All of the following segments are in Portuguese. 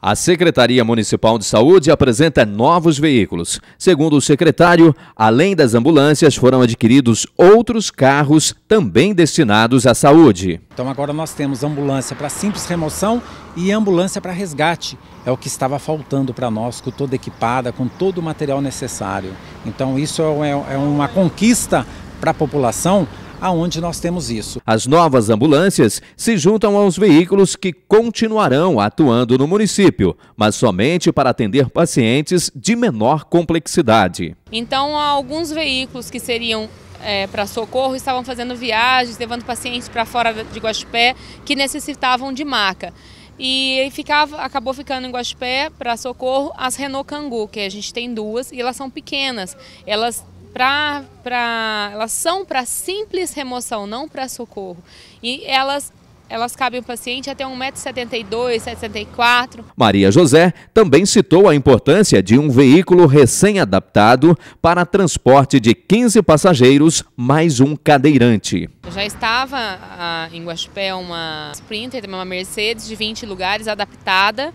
A Secretaria Municipal de Saúde apresenta novos veículos. Segundo o secretário, além das ambulâncias, foram adquiridos outros carros também destinados à saúde. Então agora nós temos ambulância para simples remoção e ambulância para resgate. É o que estava faltando para nós, com toda equipada, com todo o material necessário. Então isso é, é, é uma conquista para a população aonde nós temos isso. As novas ambulâncias se juntam aos veículos que continuarão atuando no município, mas somente para atender pacientes de menor complexidade. Então, alguns veículos que seriam é, para socorro estavam fazendo viagens, levando pacientes para fora de Guaxupé que necessitavam de maca. E ficava, acabou ficando em Guaxupé para socorro as Renault Cangu, que a gente tem duas, e elas são pequenas. Elas pra, pra, elas são para simples remoção, não para socorro. E elas elas cabem o paciente até 1,72m, 74 Maria José também citou a importância de um veículo recém-adaptado para transporte de 15 passageiros mais um cadeirante. Eu já estava ah, em Guaxupé uma Sprinter, uma Mercedes de 20 lugares adaptada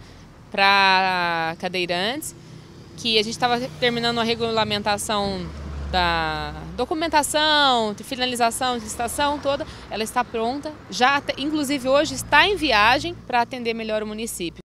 para cadeirantes, que a gente estava terminando a regulamentação da documentação, de finalização, de licitação toda, ela está pronta, já inclusive hoje está em viagem para atender melhor o município.